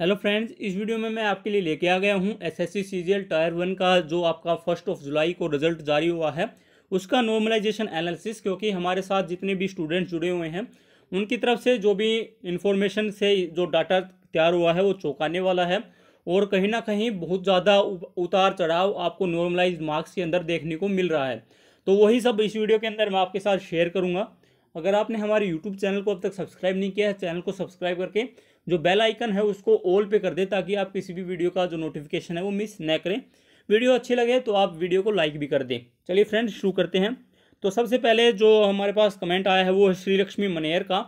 hello friends इस video में मैं आपके लिए लेके आ गया हूं एसएससी सीजीएल टायर वन का जो आपका फर्स्ट ऑफ जुलाई को रिजल्ट जारी हुआ है उसका नॉर्मलाइजेशन एनालिसिस क्योंकि हमारे साथ जितने भी स्टूडेंट्स जुड़े हुए हैं उनकी तरफ से जो भी इन्फॉर्मेशन से जो डाटा तैयार हुआ है वो चौंकाने वाला है और कहीं ना कहीं बहुत ज़्यादा उतार चढ़ाव आपको नॉर्मलाइज मार्क्स के अंदर देखने को मिल रहा है तो वही सब इस वीडियो के अंदर मैं आपके साथ शेयर करूँगा अगर आपने हमारे यूट्यूब चैनल को अब तक सब्सक्राइब नहीं किया है चैनल को सब्सक्राइब करके जो बेल आइकन है उसको ऑल पे कर दें ताकि आप किसी भी वीडियो का जो नोटिफिकेशन है वो मिस न करें वीडियो अच्छी लगे तो आप वीडियो को लाइक भी कर दें चलिए फ्रेंड्स शुरू करते हैं तो सबसे पहले जो हमारे पास कमेंट आया है वो है श्री लक्ष्मी मनेर का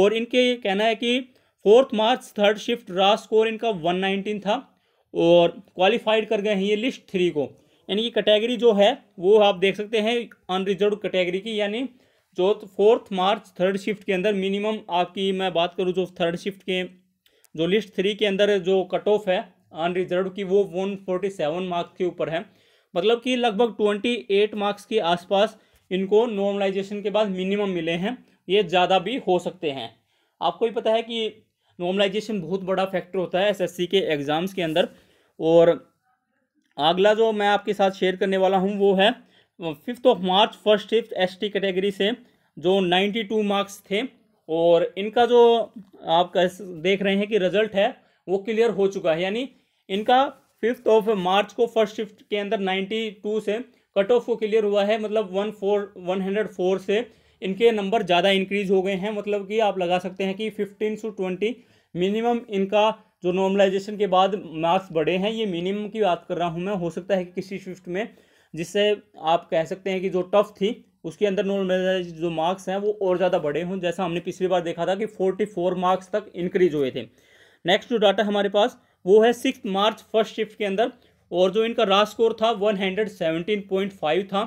और इनके कहना है कि fourth March third shift raw score इनका वन नाइनटीन था और क्वालिफाइड कर गए हैं ये लिस्ट थ्री को यानी कि कैटेगरी जो है वो आप देख सकते हैं अनरिजर्व कैटेगरी की यानी जो तो फोर्थ मार्च थर्ड शिफ्ट के अंदर मिनिमम आपकी मैं बात करूँ जो थर्ड शिफ्ट के जो लिस्ट थ्री के अंदर जो कट ऑफ है अनरिजर्व की वो वन फोर्टी सेवन मार्क्स के ऊपर है मतलब कि लगभग ट्वेंटी एट मार्क्स के आसपास इनको नॉर्मलाइजेशन के बाद मिनिमम मिले हैं ये ज़्यादा भी हो सकते हैं आपको ही पता है कि नॉर्मलाइजेशन बहुत बड़ा फैक्टर होता है एसएससी के एग्ज़ाम्स के अंदर और अगला जो मैं आपके साथ शेयर करने वाला हूँ वो है fifth of March first shift S T category से जो नाइन्टी टू मार्क्स थे और इनका जो आप देख रहे हैं कि रिजल्ट है वो क्लियर हो चुका है यानी इनका फिफ्थ ऑफ मार्च को फर्स्ट शिफ्ट के अंदर नाइन्टी टू से कट ऑफ को क्लियर हुआ है मतलब one four one hundred four से इनके नंबर ज़्यादा इंक्रीज हो गए हैं मतलब कि आप लगा सकते हैं कि फिफ्टीन टू ट्वेंटी मिनिमम इनका जो नॉर्मलाइजेशन के बाद मार्क्स बढ़े हैं ये मिनिमम की बात कर रहा हूँ मैं हो सकता है कि किसी शिफ्ट में जिससे आप कह सकते हैं कि जो टफ थी उसके अंदर नॉर्मलाइज जो मार्क्स हैं वो और ज़्यादा बढ़े हों जैसा हमने पिछली बार देखा था कि फोर्टी फोर मार्क्स तक इंक्रीज हुए थे नेक्स्ट जो डाटा हमारे पास वो है सिक्स मार्च फर्स्ट शिफ्ट के अंदर और जो इनका रा स्कोर था one hundred seventeen point five था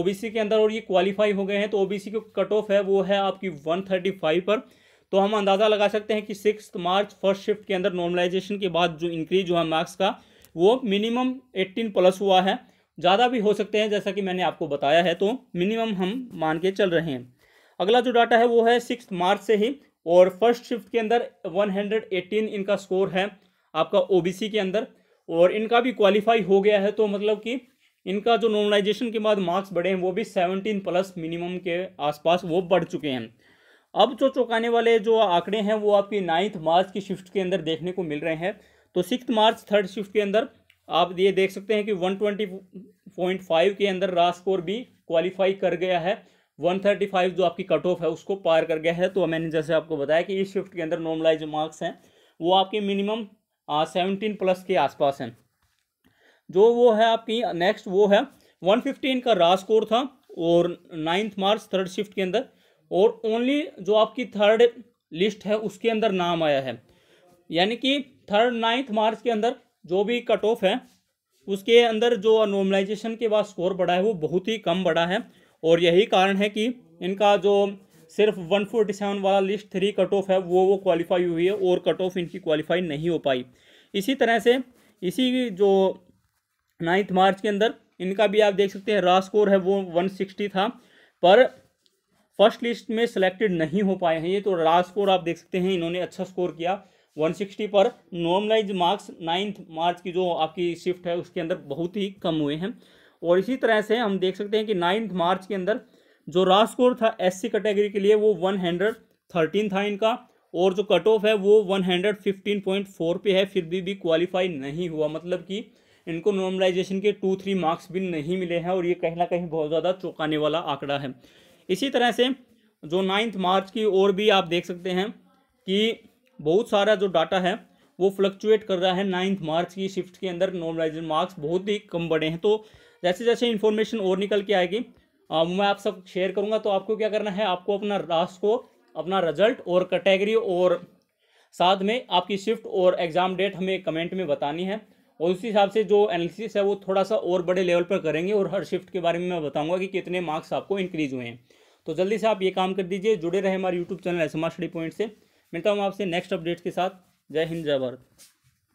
ओबीसी के अंदर और ये क्वालिफाई हो गए हैं तो सी को कट ऑफ है वो है आपकी वन थर्टी फाइव पर तो हम अंदाज़ा लगा सकते हैं कि सिक्स मार्च फर्स्ट शिफ्ट के अंदर नॉर्मलाइजेशन के बाद जो इंक्रीज हुआ मार्क्स का वो मिनिमम एट्टीन प्लस हुआ है ज़्यादा भी हो सकते हैं जैसा कि मैंने आपको बताया है तो मिनिमम हम मान के चल रहे हैं अगला जो डाटा है वो है सिक्स मार्च से ही और फर्स्ट शिफ्ट के अंदर 118 इनका स्कोर है आपका ओबीसी के अंदर और इनका भी क्वालिफाई हो गया है तो मतलब कि इनका जो नॉर्मलाइजेशन के बाद मार्क्स बढ़े हैं वो भी 17 प्लस मिनिमम के आसपास वो बढ़ चुके हैं अब जो चौंकाने वाले जो आंकड़े हैं वो आपकी नाइन्थ मार्च की शिफ्ट के अंदर देखने को मिल रहे हैं तो सिक्स मार्च थर्ड शिफ्ट के अंदर आप ये देख सकते हैं कि 120.5 के अंदर स्कोर भी क्वालिफाई कर गया है 135 जो आपकी कट ऑफ है उसको पार कर गया है तो मैंने जैसे आपको बताया कि इस शिफ्ट के अंदर नॉर्मलाइज मार्क्स हैं वो आपके मिनिमम सेवनटीन प्लस के आसपास हैं जो वो है आपकी नेक्स्ट वो है वन फिफ्टीन का रा स्कोर था और नाइन्थ मार्च थर्ड शिफ्ट के अंदर और ओनली जो आपकी थर्ड लिस्ट है उसके अंदर नाम आया है यानी कि थर्ड नाइन्थ मार्च के अंदर जो भी कट ऑफ है उसके अंदर जो नॉर्मलाइजेशन के बाद स्कोर बढ़ा है वो बहुत ही कम बढ़ा है और यही कारण है कि इनका जो सिर्फ 147 वाला लिस्ट थ्री कट ऑफ है वो वो क्वालिफाई हुई है और कट ऑफ इनकी क्वालिफाई नहीं हो पाई इसी तरह से इसी जो नाइन्थ मार्च के अंदर इनका भी आप देख सकते हैं रा स्कोर है वो 160 था पर फर्स्ट लिस्ट में सिलेक्टेड नहीं हो पाए हैं ये तो रा स्कोर आप देख सकते हैं इन्होंने अच्छा स्कोर किया 160 पर नॉर्मलाइज मार्क्स नाइन्थ मार्च की जो आपकी शिफ्ट है उसके अंदर बहुत ही कम हुए हैं और इसी तरह से हम देख सकते हैं कि नाइन्थ मार्च के अंदर जो रास स्कोर था एस कैटेगरी के लिए वो वन हंड्रेड थर्टीन था इनका और जो कट ऑफ है वो one hundred fifteen point four पे है फिर भी भी क्वालिफाई नहीं हुआ मतलब कि इनको नॉर्मलाइजेशन के टू थ्री मार्क्स भी नहीं मिले हैं और ये कहीं ना कहीं बहुत ज़्यादा चौंकाने वाला आंकड़ा है इसी तरह से जो नाइन्थ मार्च की और भी आप देख सकते हैं कि बहुत सारा जो डाटा है वो फ्लक्चुएट कर रहा है नाइन्थ मार्च की शिफ्ट के अंदर नॉर्मलाइजेशन मार्क्स बहुत ही कम बढ़े हैं तो जैसे जैसे इन्फॉर्मेशन और निकल के आएगी आ, मैं आप सब शेयर करूँगा तो आपको क्या करना है आपको अपना राष्ट्र को अपना रिजल्ट और कैटेगरी और साथ में आपकी शिफ्ट और एग्ज़ाम डेट हमें कमेंट में बतानी है और उसी हिसाब से जो एनालिसिस है वो थोड़ा सा और बड़े लेवल पर करेंगे और हर शिफ्ट के बारे में मैं बताऊंगा कि कितने मार्क्स आपको इंक्रीज हुए हैं तो जल्दी से आप ये काम कर दीजिए जुड़े रहे हमारे YouTube channel S study point से मिलता हूँ आपसे नेक्स्ट अपडेट्स के साथ जय हिंद जय भारत